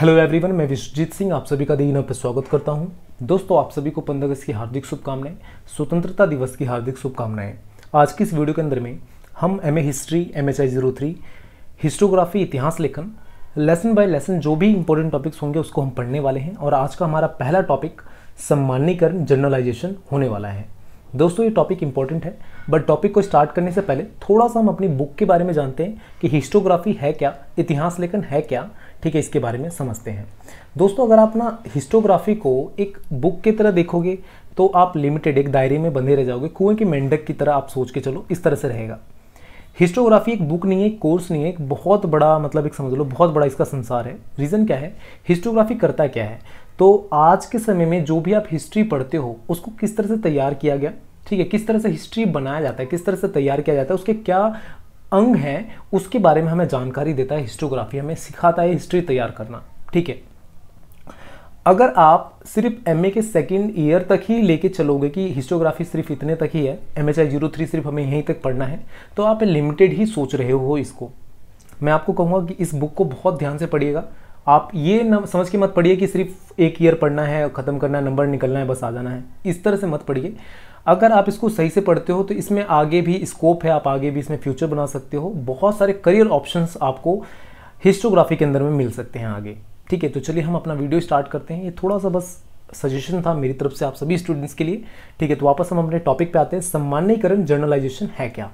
hello everyone मैं विश्वजीत सिंह आप सभी का दिन पर स्वागत करता हूं दोस्तों आप सभी को पंद्रह अगस्त की हार्दिक शुभकामनाएं स्वतंत्रता दिवस की हार्दिक शुभकामनाएं आज की इस वीडियो के अंदर में हम M A history M H I zero three historiography इतिहास लेखन लेसन बाय लेसन जो भी इंपॉर्टेंट टॉपिक्स होंगे उसको हम पढ़ने वाले हैं और आज का हमारा पहला टॉपिक सम्मानीकरण जर्नलाइजेशन होने वाला है दोस्तों ये टॉपिक इंपॉर्टेंट है बट टॉपिक को स्टार्ट करने से पहले थोड़ा सा हम अपनी बुक के बारे में जानते हैं कि हिस्टोग्राफी है क्या इतिहास लेखन है क्या ठीक है इसके बारे में समझते हैं दोस्तों अगर आप ना हिस्टोग्राफी को एक बुक की तरह देखोगे तो आप लिमिटेड एक दायरे में बंधे रह जाओगे कुएं के मेंढक की तरह आप सोच के चलो इस तरह से रहेगा हिस्टोग्राफी एक बुक नहीं है एक कोर्स नहीं है एक बहुत बड़ा मतलब एक समझ लो बहुत बड़ा इसका संसार है रीज़न क्या है हिस्टोग्राफी करता क्या है तो आज के समय में जो भी आप हिस्ट्री पढ़ते हो उसको किस तरह से तैयार किया गया ठीक है किस तरह से हिस्ट्री बनाया जाता है किस तरह से तैयार किया जाता है उसके क्या अंग है उसके बारे में हमें जानकारी देता है हिस्टोग्राफी हमें सिखाता है हिस्ट्री तैयार करना ठीक है अगर आप सिर्फ एम के सेकेंड ईयर तक ही लेके चलोगे कि हिस्टोग्राफी सिर्फ इतने तक ही है M H I zero three सिर्फ हमें यहीं तक पढ़ना है तो आप लिमिटेड ही सोच रहे हो इसको मैं आपको कहूँगा कि इस बुक को बहुत ध्यान से पढ़िएगा आप ये न समझ के मत पढ़िए कि सिर्फ एक ईयर पढ़ना है ख़त्म करना है नंबर निकलना है बस आ जाना है इस तरह से मत पढ़िए अगर आप इसको सही से पढ़ते हो तो इसमें आगे भी स्कोप है आप आगे भी इसमें फ्यूचर बना सकते हो बहुत सारे करियर ऑप्शंस आपको हिस्टोग्राफी के अंदर में मिल सकते हैं आगे ठीक है तो चलिए हम अपना वीडियो स्टार्ट करते हैं ये थोड़ा सा बस सजेशन था मेरी तरफ से आप सभी स्टूडेंट्स के लिए ठीक है तो वापस हम अपने टॉपिक पे आते हैं सम्मान्यकरण जर्नलाइजेशन है क्या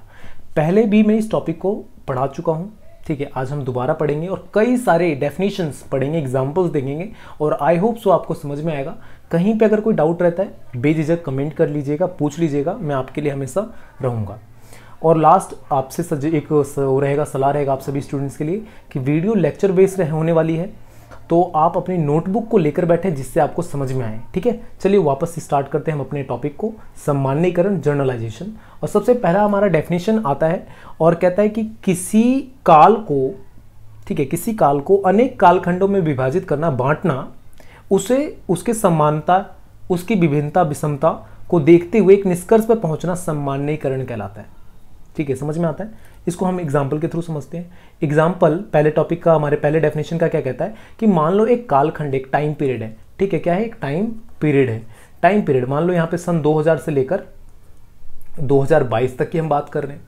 पहले भी मैं इस टॉपिक को पढ़ा चुका हूँ ठीक है आज हम दोबारा पढ़ेंगे और कई सारे डेफिनेशंस पढ़ेंगे एग्जाम्पल्स देखेंगे और आई होप सो आपको समझ में आएगा कहीं पे अगर कोई डाउट रहता है बेझिझक कमेंट कर लीजिएगा पूछ लीजिएगा मैं आपके लिए हमेशा रहूँगा और लास्ट आपसे सज एक वो रहेगा सलाह रहेगा आप सभी स्टूडेंट्स के लिए कि वीडियो लेक्चर बेस होने वाली है तो आप अपनी नोटबुक को लेकर बैठे जिससे आपको समझ में आए ठीक है चलिए वापस स्टार्ट करते हैं हम अपने टॉपिक को सम्मान्यकरण जर्नलाइजेशन और सबसे पहला हमारा डेफिनेशन आता है और कहता है कि किसी काल को ठीक है किसी काल को अनेक कालखंडों में विभाजित करना बांटना उसे उसके समानता उसकी विभिन्नता विषमता को देखते हुए एक निष्कर्ष पर पहुंचना सम्मानीकरण कहलाता है ठीक है समझ में आता है इसको हम एग्जाम्पल के थ्रू समझते हैं एग्जाम्पल पहले टॉपिक का हमारे पहले डेफिनेशन का क्या कहता है कि मान लो एक कालखंड एक टाइम पीरियड है ठीक है क्या है एक टाइम पीरियड है टाइम पीरियड मान लो यहाँ पे सन 2000 से लेकर 2022 तक की हम बात कर रहे हैं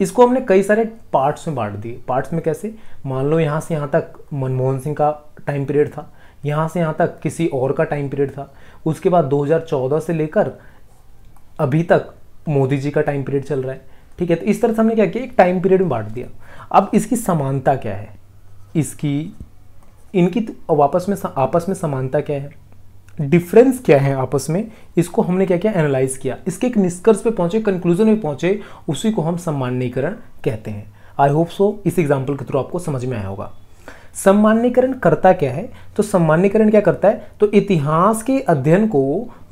इसको हमने कई सारे पार्ट्स में बांट दिए पार्ट्स में कैसे मान लो यहाँ से यहाँ तक मनमोहन सिंह का टाइम पीरियड था यहाँ से यहाँ तक किसी और का टाइम पीरियड था उसके बाद 2014 से लेकर अभी तक मोदी जी का टाइम पीरियड चल रहा है ठीक है तो इस तरह से हमने क्या किया एक टाइम पीरियड में बांट दिया अब इसकी समानता क्या है इसकी इनकी वापस तो में आपस में समानता क्या है डिफरेंस क्या है आपस में इसको हमने क्या किया एनालाइज किया इसके एक निष्कर्ष पे पहुंचे कंक्लूजन में पहुंचे उसी को हम सम्मानीकरण कहते हैं आई होप सो इस एग्जाम्पल के थ्रू आपको समझ में आया होगा सम्मान्यकरण करता क्या है तो सम्मान्यकरण क्या करता है तो इतिहास के अध्ययन को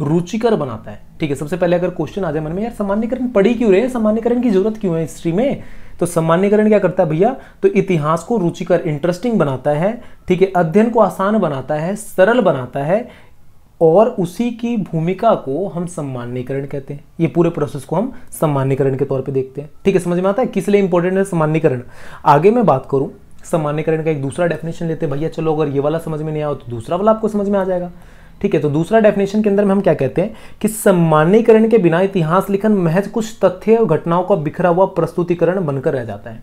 रुचिकर बनाता है ठीक है सबसे पहले अगर क्वेश्चन आ जाए मन में यार सम्मान्यकरण पढ़ी क्यों रहे सम्मान्यकरण की जरूरत क्यों है हिस्ट्री में तो सम्मान्यकरण क्या करता है भैया तो इतिहास को रुचिकर इंटरेस्टिंग बनाता है ठीक है अध्ययन को आसान बनाता है सरल बनाता है और उसी की भूमिका को हम सम्मान्यकरण कहते हैं ये पूरे प्रोसेस को हम सम्मानीकरण के तौर पे देखते हैं ठीक है समझ में आता है किस लिए इंपॉर्टेंट है सम्मान्यकरण आगे मैं बात करूं सामान्यकरण का एक दूसरा डेफिनेशन लेते हैं भैया चलो अगर ये वाला समझ में नहीं आया तो दूसरा वाला आपको समझ में आ जाएगा ठीक है तो दूसरा डेफिनेशन के अंदर में हम क्या कहते हैं कि सामान्यकरण के बिना इतिहास लिखन महज कुछ तथ्य और घटनाओं का बिखरा हुआ प्रस्तुतिकरण बनकर रह जाता है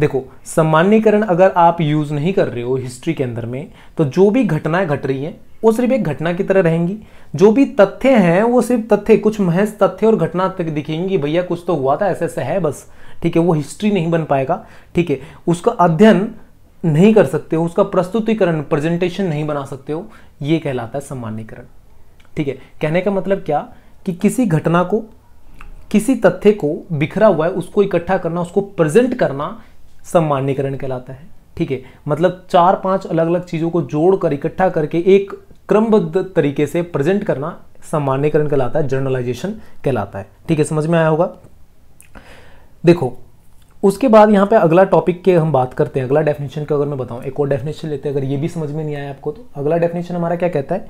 देखो सामान्यकरण अगर आप यूज़ नहीं कर रहे हो हिस्ट्री के अंदर में तो जो भी घटनाएं घट रही हैं वो सिर्फ एक घटना की तरह रहेंगी जो भी तथ्य हैं वो सिर्फ तथ्य कुछ महज तथ्य और घटना तक दिखेंगी भैया कुछ तो हुआ था ऐसे ऐसे है बस ठीक है वो हिस्ट्री नहीं बन पाएगा ठीक है उसका अध्ययन नहीं कर सकते हो उसका प्रस्तुतिकरण प्रेजेंटेशन नहीं बना सकते हो ये कहलाता है सम्मानीकरण ठीक है कहने का मतलब क्या कि किसी घटना को किसी तथ्य को बिखरा हुआ है उसको इकट्ठा करना उसको प्रेजेंट करना सम्मानीकरण कहलाता है ठीक है मतलब चार पांच अलग अलग चीज़ों को जोड़कर इकट्ठा करके एक क्रमबद्ध तरीके से प्रेजेंट करना सामान्यकरण कहलाता है जर्नलाइजेशन कहलाता है ठीक है समझ में आया होगा देखो उसके बाद यहाँ पे अगला टॉपिक के हम बात करते हैं अगला डेफिनेशन के अगर मैं बताऊँ एक और डेफिनेशन लेते हैं अगर ये भी समझ में नहीं आया आपको तो अगला डेफिनेशन हमारा क्या कहता है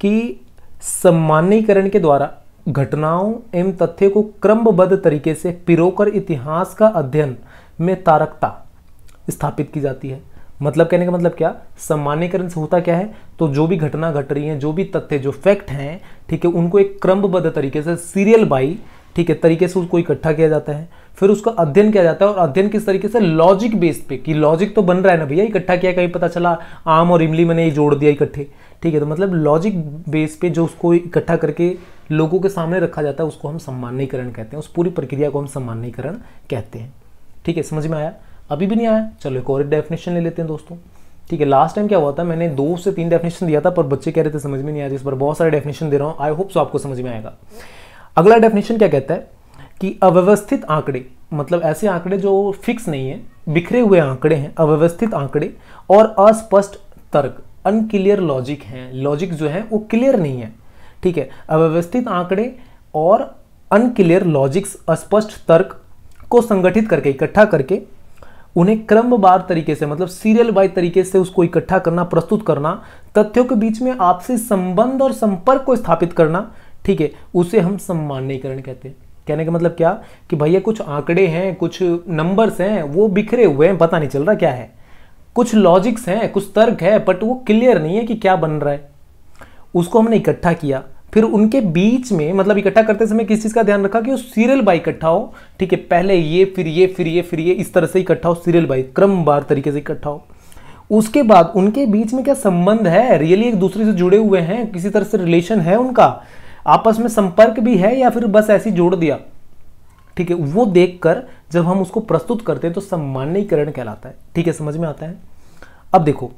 कि सम्मानीकरण के द्वारा घटनाओं एवं तथ्य को क्रमबद्ध तरीके से पिरोकर इतिहास का अध्ययन में तारकता स्थापित की जाती है मतलब कहने का मतलब क्या सम्मानीकरण से होता क्या है तो जो भी घटना घट रही है जो भी तथ्य जो फैक्ट हैं ठीक है उनको एक क्रमबद्ध तरीके से सीरियल बाई ठीक है तरीके से उसको इकट्ठा किया जाता है फिर उसका अध्ययन किया जाता है और अध्ययन किस तरीके से लॉजिक बेस पे कि लॉजिक तो बन रहा है ना भैया इकट्ठा किया कहीं पता चला आम और इमली मैंने ये जोड़ दिया इकट्ठे ठीक है तो मतलब लॉजिक बेस पे जो उसको इकट्ठा करके लोगों के सामने रखा जाता है उसको हम सम्मानीकरण कहते हैं उस पूरी प्रक्रिया को हम सम्मानीकरण कहते हैं ठीक है समझ में आया अभी भी नहीं आया चलो एक और डेफिनेशन ले लेते हैं दोस्तों ठीक है लास्ट टाइम क्या हुआ था मैंने दो से तीन डेफिनेशन दिया था पर बच्चे कह रहे थे समझ में नहीं आ रही इस पर बहुत सारे डेफिनेशन दे रहा हूँ आई होप सो आपको समझ में आएगा अगला डेफिनेशन क्या कहता है कि अव्यवस्थित आंकड़े मतलब ऐसे आंकड़े जो फिक्स नहीं है बिखरे हुए आंकड़े हैं अव्यवस्थित आंकड़े और अस्पष्ट तर्क अनक्लियर लॉजिक हैं लॉजिक जो है वो क्लियर नहीं है ठीक है अव्यवस्थित आंकड़े और अनक्लियर लॉजिक्स अस्पष्ट तर्क को संगठित करके इकट्ठा करके उन्हें क्रमवार तरीके से मतलब सीरियल वाइज तरीके से उसको इकट्ठा करना प्रस्तुत करना तथ्यों के बीच में आपसी संबंध और संपर्क को स्थापित करना ठीक है उसे हम सम्मानीकरण कहते हैं कहने का मतलब क्या कि भैया कुछ आंकड़े हैं कुछ नंबर्स हैं वो बिखरे हुए हैं पता नहीं चल रहा क्या है कुछ लॉजिक्स हैं कुछ तर्क है बट वो क्लियर नहीं है कि क्या बन रहा है उसको हमने इकट्ठा किया फिर उनके बीच में मतलब इकट्ठा करते समय किस चीज़ का ध्यान रखा कि वो सीरियल बाई इकट्ठा हो ठीक है पहले ये फिर ये फिर ये फिर ये इस तरह से इकट्ठा हो सीरियल बाई क्रमवार तरीके से इकट्ठा हो उसके बाद उनके बीच में क्या संबंध है रियली एक दूसरे से जुड़े हुए हैं किसी तरह से रिलेशन है उनका आपस में संपर्क भी है या फिर बस ऐसी जोड़ दिया ठीक है वो देखकर जब हम उसको प्रस्तुत करते हैं तो सम्मानीकरण कहलाता है ठीक है समझ में आता है अब देखो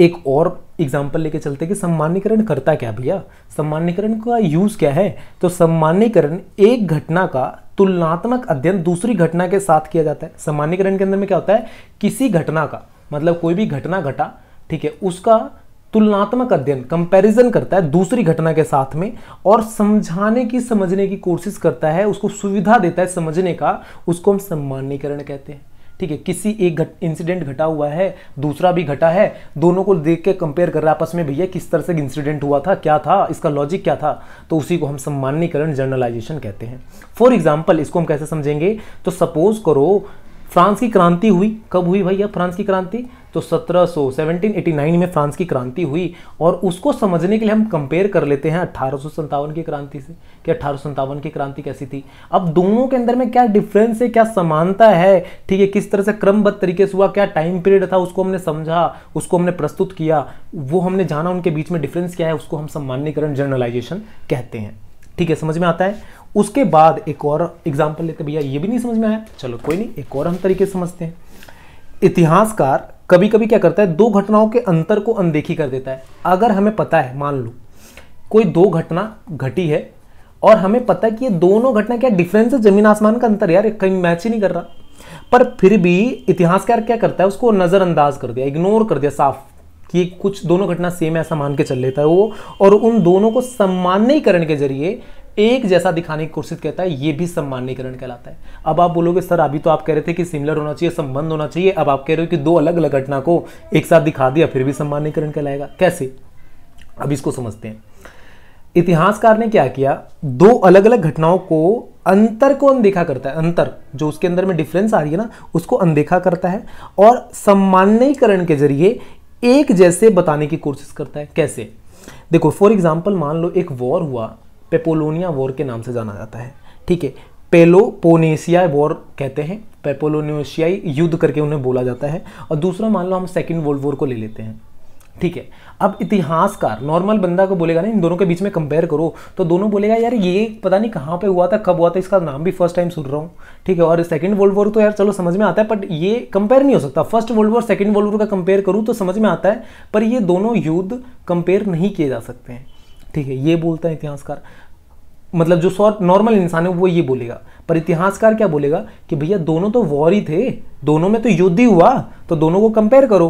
एक और एग्जाम्पल लेके चलते कि सम्मानीकरण करता क्या भैया सम्मानीकरण का यूज क्या है तो सम्मानीकरण एक घटना का तुलनात्मक अध्ययन दूसरी घटना के साथ किया जाता है सम्मानीकरण के अंदर में क्या होता है किसी घटना का मतलब कोई भी घटना घटा ठीक है उसका तुलनात्मक अध्ययन कंपैरिजन करता है दूसरी घटना के साथ में और समझाने की समझने की कोशिश करता है उसको सुविधा देता है समझने का उसको हम सम्मानीकरण कहते हैं ठीक है किसी एक घट इंसिडेंट घटा हुआ है दूसरा भी घटा है दोनों को देख के कंपेयर कर रहा है आपस में भैया किस तरह से इंसिडेंट हुआ था क्या था इसका लॉजिक क्या था तो उसी को हम सम्मानीकरण जर्नलाइजेशन कहते हैं फॉर एग्जाम्पल इसको हम कैसे समझेंगे तो सपोज करो फ्रांस की क्रांति हुई कब हुई भैया फ्रांस की क्रांति तो 1700 1789 में फ्रांस की क्रांति हुई और उसको समझने के लिए हम कंपेयर कर लेते हैं अट्ठारह की क्रांति से कि अट्ठारह की क्रांति कैसी थी अब दोनों के अंदर में क्या डिफरेंस है क्या समानता है ठीक है किस तरह से क्रमबद्ध तरीके से हुआ क्या टाइम पीरियड था उसको हमने समझा उसको हमने प्रस्तुत किया वो हमने जाना उनके बीच में डिफरेंस क्या है उसको हम सम्मानीकरण जर्नलाइजेशन कहते हैं ठीक है समझ में आता है उसके बाद एक और एग्जाम्पल लेते भैया ये भी नहीं समझ में आया चलो कोई नहीं एक और हम तरीके से समझते हैं इतिहासकार कभी कभी क्या करता है दो घटनाओं के अंतर को अनदेखी कर देता है अगर हमें पता है मान लो कोई दो घटना घटी है और हमें पता है कि ये दोनों घटना क्या डिफरेंस है जमीन आसमान का अंतर यार कहीं मैच ही नहीं कर रहा पर फिर भी इतिहासकार क्या करता है उसको नज़रअंदाज कर दिया इग्नोर कर दिया साफ कि कुछ दोनों घटना सेम ऐसा मान के चल लेता है वो और उन दोनों को सम्मानीकरण के जरिए एक जैसा दिखाने की कोशिश करता है ये भी सम्मानीकरण कहलाता है अब आप बोलोगे सर अभी तो आप कह रहे थे कि सिमिलर होना चाहिए संबंध होना चाहिए अब आप कह रहे हो कि दो अलग अलग घटना को एक साथ दिखा दिया फिर भी सम्मानीकरण कहलाएगा कैसे अब इसको समझते हैं इतिहासकार ने क्या किया दो अलग अलग घटनाओं को अंतर को अनदेखा करता है अंतर जो उसके अंदर में डिफरेंस आ रही है ना उसको अनदेखा करता है और सम्मानीकरण के जरिए एक जैसे बताने की कोशिश करता है कैसे देखो फॉर एग्जाम्पल मान लो एक वॉर हुआ पेपोलोनिया वॉर के नाम से जाना जाता है ठीक है पेलोपोनेशिया वॉर कहते हैं पेपोलोनेशियाई युद्ध करके उन्हें बोला जाता है और दूसरा मान लो हम सेकेंड वर्ल्ड वॉर को ले लेते हैं ठीक है अब इतिहासकार नॉर्मल बंदा को बोलेगा ना इन दोनों के बीच में कंपेयर करो तो दोनों बोलेगा यार ये पता नहीं कहाँ पे हुआ था कब हुआ था इसका नाम भी फर्स्ट टाइम सुन रहा हूँ ठीक है और सेकंड वर्ल्ड वॉर तो यार चलो समझ में आता है बट ये कंपेयर नहीं हो सकता first world war second world war का कंपेयर करूँ तो समझ में आता है पर ये दोनों युद्ध कंपेयर नहीं किए जा सकते हैं ठीक है ये बोलता है इतिहासकार मतलब जो सौ नॉर्मल इंसान है वो ये बोलेगा पर इतिहासकार क्या बोलेगा कि भैया दोनों तो वॉर ही थे दोनों में तो युद्ध ही हुआ तो दोनों को कंपेयर करो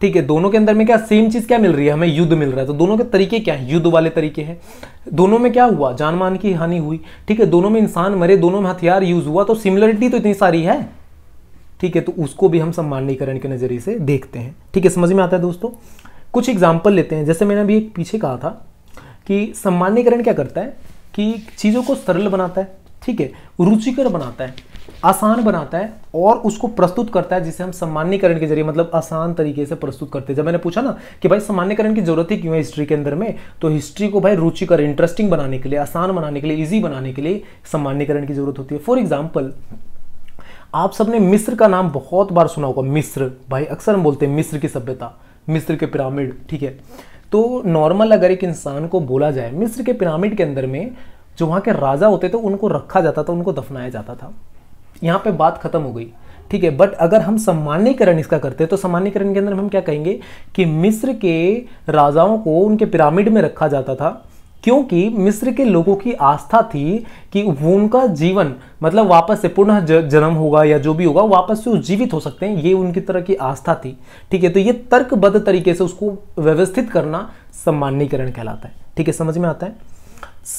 ठीक है दोनों के अंदर में क्या सेम चीज़ क्या मिल रही है हमें युद्ध मिल रहा है तो दोनों के तरीके क्या है युद्ध वाले तरीके हैं दोनों में क्या हुआ जान मान की हानि हुई ठीक है दोनों में इंसान मरे दोनों में हथियार यूज हुआ तो सिमिलरिटी तो इतनी सारी है ठीक है तो उसको भी हम सम्मानीकरण के नज़रिए से देखते हैं ठीक है समझ में आता है दोस्तों कुछ एग्जाम्पल लेते हैं जैसे मैंने अभी एक पीछे कहा था कि सामान्यकरण क्या करता है कि चीज़ों को सरल बनाता है ठीक है रुचिकर बनाता है आसान बनाता है और उसको प्रस्तुत करता है जिसे हम सामान्यकरण के जरिए मतलब आसान तरीके से प्रस्तुत करते हैं जब मैंने पूछा ना कि भाई सामान्यकरण की जरूरत ही क्यों है हिस्ट्री के अंदर में तो हिस्ट्री को भाई रुचिकर इंटरेस्टिंग बनाने के लिए आसान बनाने के लिए ईजी बनाने के लिए सामान्यकरण की जरूरत होती है फॉर एग्जाम्पल आप सबने मिस्र का नाम बहुत बार सुना होगा मिस्र भाई अक्सर हम बोलते हैं मिस्र की सभ्यता मिस्र के पिरामिड ठीक है तो नॉर्मल अगर एक इंसान को बोला जाए मिस्र के पिरामिड के अंदर में जो वहाँ के राजा होते थे उनको रखा जाता था उनको दफनाया जाता था यहाँ पे बात खत्म हो गई ठीक है बट अगर हम सामान्यकरण इसका करते हैं तो सामान्यकरण के अंदर हम क्या कहेंगे कि मिस्र के राजाओं को उनके पिरामिड में रखा जाता था क्योंकि मिस्र के लोगों की आस्था थी कि वो उनका जीवन मतलब वापस से पुनः जन्म होगा या जो भी होगा वापस से वो जीवित हो सकते हैं ये उनकी तरह की आस्था थी ठीक है तो ये तर्कबद्ध तरीके से उसको व्यवस्थित करना सम्मानीकरण कहलाता है ठीक है समझ में आता है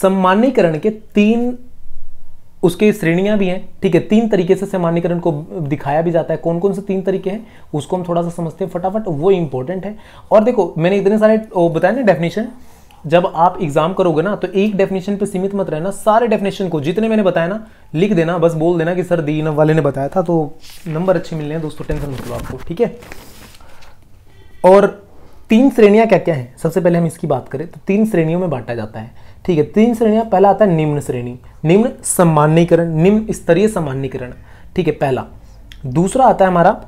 सम्मानीकरण के तीन उसके श्रेणियां भी हैं ठीक है तीन तरीके से सामान्यकरण को दिखाया भी जाता है कौन कौन से तीन तरीके हैं उसको हम थोड़ा सा समझते हैं फटाफट वो इंपॉर्टेंट है और देखो मैंने इतने सारे बताया ना डेफिनेशन जब आप एग्जाम करोगे ना तो एक डेफिनेशन पे सीमित मत रहना सारे डेफिनेशन को जितने मैंने बताया ना लिख देना बस बोल देना कि सर दी वाले ने बताया था तो नंबर अच्छे मिलने हैं दोस्तों टेंशन मत लो आपको ठीक है और तीन श्रेणियां क्या क्या हैं सबसे पहले हम इसकी बात करें तो तीन श्रेणियों में बांटा जाता है ठीक है तीन श्रेणियां पहला आता है निम्न श्रेणी निम्न सम्मानीकरण निम्न स्तरीय सम्मानीकरण ठीक है पहला दूसरा आता है हमारा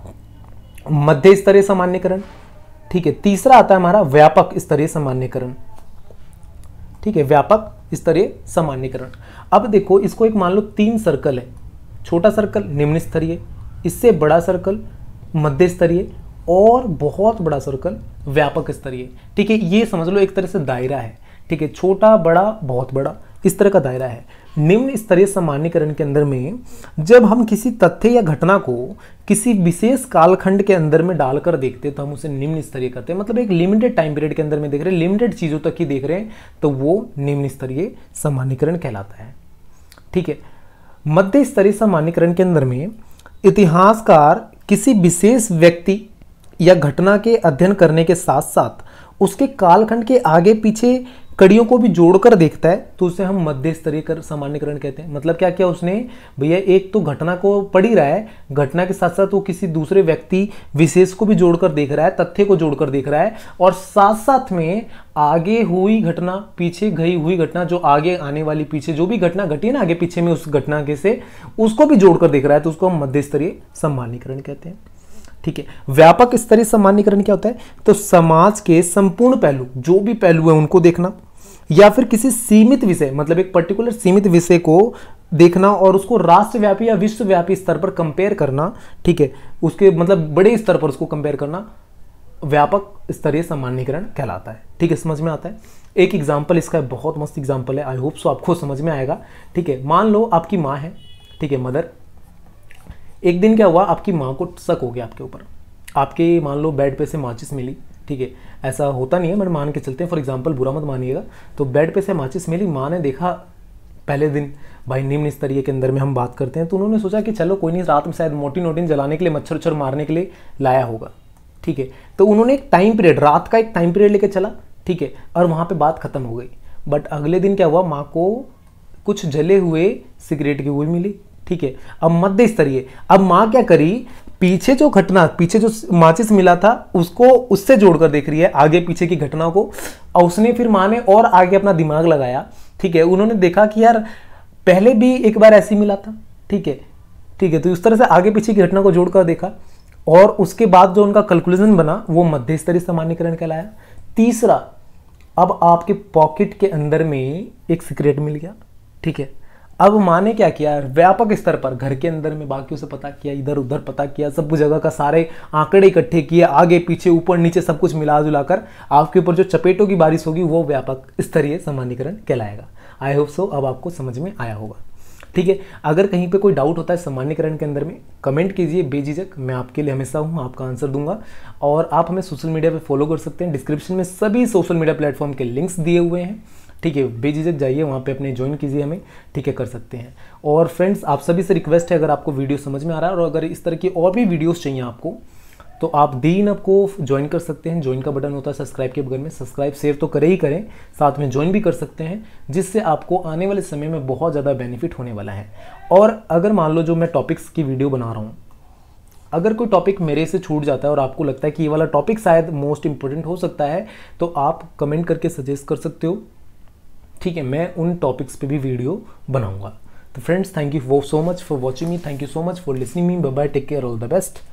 मध्य स्तरीय सामान्यकरण ठीक है तीसरा आता है हमारा व्यापक स्तरीय सामान्यकरण ठीक है व्यापक स्तरीय सामान्यकरण अब देखो इसको एक मान लो तीन सर्कल है छोटा सर्कल निम्न स्तरीय इससे बड़ा सर्कल मध्य स्तरीय और बहुत बड़ा सर्कल व्यापक स्तरीय ठीक है ये समझ लो एक तरह से दायरा है ठीक है छोटा बड़ा बहुत बड़ा इस तरह का दायरा है निम्न स्तरीय सामान्यकरण के अंदर में जब हम किसी तथ्य या घटना को किसी विशेष कालखंड के अंदर में डालकर देखते तो हम उसे निम्न स्तरीय कहते हैं मतलब एक लिमिटेड टाइम पीरियड के अंदर में देख रहे हैं लिमिटेड चीज़ों तक ही देख रहे हैं तो वो निम्न स्तरीय सामान्यकरण कहलाता है ठीक है मध्य स्तरीय सामान्यकरण के अंदर में इतिहासकार किसी विशेष व्यक्ति या घटना के अध्ययन करने के साथ साथ उसके कालखंड के आगे पीछे कड़ियों को भी जोड़कर देखता है तो उसे हम मध्य स्तरीय कर सामान्यकरण कहते हैं मतलब क्या क्या उसने भैया एक तो घटना को पढ़ ही रहा है घटना के साथ साथ वो किसी दूसरे व्यक्ति विशेष को भी जोड़कर देख रहा है तथ्य को जोड़कर देख रहा है और साथ साथ में आगे हुई घटना पीछे गई हुई घटना जो आगे आने वाली पीछे जो भी घटना घटी ना आगे पीछे में उस घटना के से उसको भी जोड़कर देख रहा है तो उसको हम मध्य स्तरीय सम्मानीकरण कहते हैं ठीक है व्यापक स्तरीय सामान्यकरण क्या होता है तो समाज के संपूर्ण पहलू जो भी पहलू है उनको देखना या फिर किसी सीमित विषय मतलब एक पर्टिकुलर सीमित विषय को देखना और उसको राष्ट्रव्यापी या विश्वव्यापी स्तर पर कंपेयर करना ठीक है उसके मतलब बड़े स्तर पर उसको कंपेयर करना व्यापक स्तरीय सामान्यकरण कहलाता है ठीक है समझ में आता है एक एग्जाम्पल इसका बहुत मस्त एग्जाम्पल है आई होप सो आपको समझ में आएगा ठीक है मान लो आपकी माँ है ठीक है मदर एक दिन क्या हुआ आपकी माँ को शक हो गया आपके ऊपर आपके मान लो बेड पे से माचिस मिली ठीक है ऐसा होता नहीं है बट मान के चलते हैं फॉर एग्जाम्पल बुरा मत मानिएगा तो बेड पे से माचिस मिली माँ ने देखा पहले दिन भाई निम्न स्तरीय के अंदर में हम बात करते हैं तो उन्होंने सोचा कि चलो कोई नहीं रात में शायद मोटी नोटिन जलाने के लिए मच्छर उच्छर मारने के लिए लाया होगा ठीक है तो उन्होंने एक टाइम पीरियड रात का एक टाइम पीरियड लेकर चला ठीक है और वहाँ पर बात खत्म हो गई बट अगले दिन क्या हुआ माँ को कुछ जले हुए सिगरेट की हुई मिली ठीक है अब मध्य स्तरीय अब माँ क्या करी पीछे जो घटना पीछे जो माचिस मिला था उसको उससे जोड़कर देख रही है आगे पीछे की घटना को और उसने फिर माँ ने और आगे अपना दिमाग लगाया ठीक है उन्होंने देखा कि यार पहले भी एक बार ऐसी मिला था ठीक है ठीक है तो इस तरह से आगे पीछे की घटना को जोड़कर देखा और उसके बाद जो उनका कैलकुलेशन बना वो मध्य स्तरीय सामान्यकरण कहलाया तीसरा अब आपके पॉकेट के अंदर में एक सिक्रेट मिल गया ठीक है अब माँ ने क्या किया व्यापक स्तर पर घर के अंदर में बाकियों से पता किया इधर उधर पता किया सब जगह का सारे आंकड़े इकट्ठे किए आगे पीछे ऊपर नीचे सब कुछ मिला जुला कर आपके ऊपर जो चपेटों की बारिश होगी वो व्यापक स्तरीय सामान्यकरण कहलाएगा आई होप सो अब आपको समझ में आया होगा ठीक है अगर कहीं पे कोई डाउट होता है सामान्यकरण के अंदर में कमेंट कीजिए बेझिझक मैं आपके लिए हमेशा हूँ आपका आंसर दूंगा और आप हमें सोशल मीडिया पे फॉलो कर सकते हैं डिस्क्रिप्शन में सभी सोशल मीडिया प्लेटफॉर्म के लिंक्स दिए हुए हैं ठीक है बेझिझक जाइए वहाँ पे अपने ज्वाइन कीजिए हमें ठीक है कर सकते हैं और फ्रेंड्स आप सभी से रिक्वेस्ट है अगर आपको वीडियो समझ में आ रहा है और अगर इस तरह की और भी वीडियोस चाहिए आपको तो आप डी इन को ज्वाइन कर सकते हैं ज्वाइन का बटन होता है सब्सक्राइब के बगल में सब्सक्राइब सेव तो करें ही करें साथ में ज्वाइन भी कर सकते हैं जिससे आपको आने वाले समय में बहुत ज़्यादा बेनिफिट होने वाला है और अगर मान लो जो मैं टॉपिक्स की वीडियो बना रहा हूँ अगर कोई टॉपिक मेरे से छूट जाता है और आपको लगता है कि ये वाला टॉपिक शायद मोस्ट इंपॉर्टेंट हो सकता है तो आप कमेंट करके सजेस्ट कर सकते हो ठीक है मैं उन टॉपिक्स पे भी वीडियो बनाऊंगा तो friends thank you so much for watching me thank you so much for listening me bye take care all the best